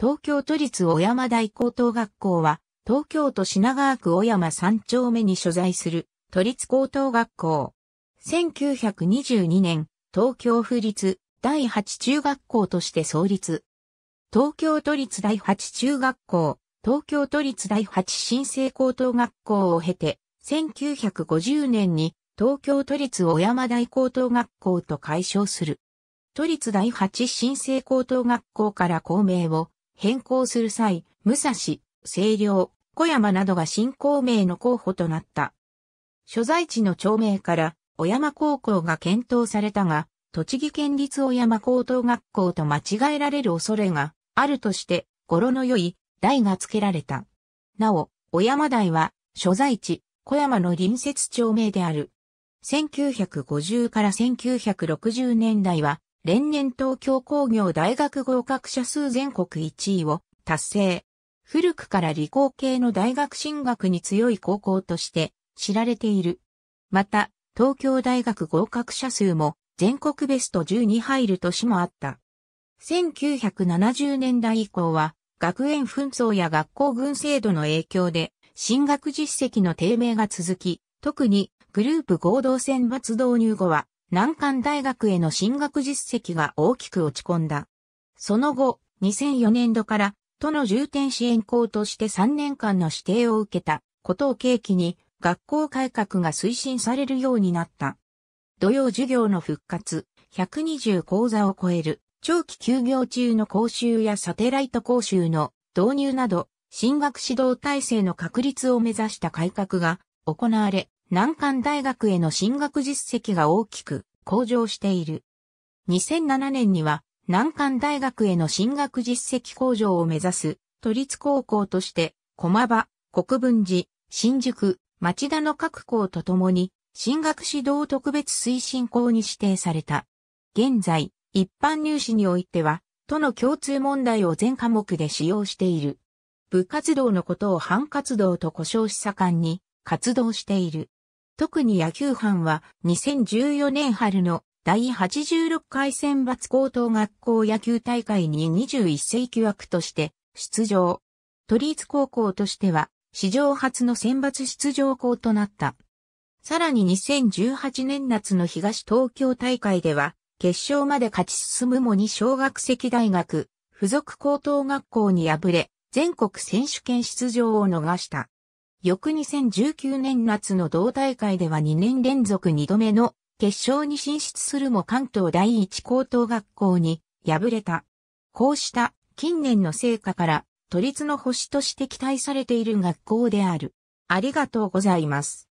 東京都立小山大高等学校は、東京都品川区小山3丁目に所在する都立高等学校。1922年、東京府立第8中学校として創立。東京都立第8中学校、東京都立第8新生高等学校を経て、1950年に東京都立小山大高等学校と解消する。都立第8新生高等学校から校名を変更する際、武蔵、清涼、小山などが新校名の候補となった。所在地の町名から、小山高校が検討されたが、栃木県立小山高等学校と間違えられる恐れがあるとして、語呂の良い台が付けられた。なお、小山台は、所在地、小山の隣接町名である。1950から1960年代は、連年東京工業大学合格者数全国1位を達成。古くから理工系の大学進学に強い高校として知られている。また、東京大学合格者数も全国ベスト10に入る年もあった。1970年代以降は、学園紛争や学校軍制度の影響で、進学実績の低迷が続き、特にグループ合同選抜導入後は、南関大学への進学実績が大きく落ち込んだ。その後、2004年度から、都の重点支援校として3年間の指定を受けたことを契機に、学校改革が推進されるようになった。土曜授業の復活、120講座を超える、長期休業中の講習やサテライト講習の導入など、進学指導体制の確立を目指した改革が行われ、南関大学への進学実績が大きく向上している。2007年には南関大学への進学実績向上を目指す都立高校として駒場、国分寺、新宿、町田の各校とともに進学指導特別推進校に指定された。現在、一般入試においては、都の共通問題を全科目で使用している。部活動のことを半活動と呼称し盛んに活動している。特に野球班は2014年春の第86回選抜高等学校野球大会に21世紀枠として出場。都立高校としては史上初の選抜出場校となった。さらに2018年夏の東東京大会では決勝まで勝ち進むもに小学籍大学附属高等学校に敗れ全国選手権出場を逃した。翌2019年夏の同大会では2年連続2度目の決勝に進出するも関東第一高等学校に敗れた。こうした近年の成果から都立の星として期待されている学校である。ありがとうございます。